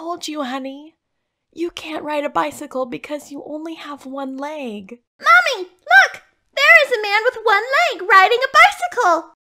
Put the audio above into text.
told you, honey. You can't ride a bicycle because you only have one leg. Mommy, look! There is a man with one leg riding a bicycle!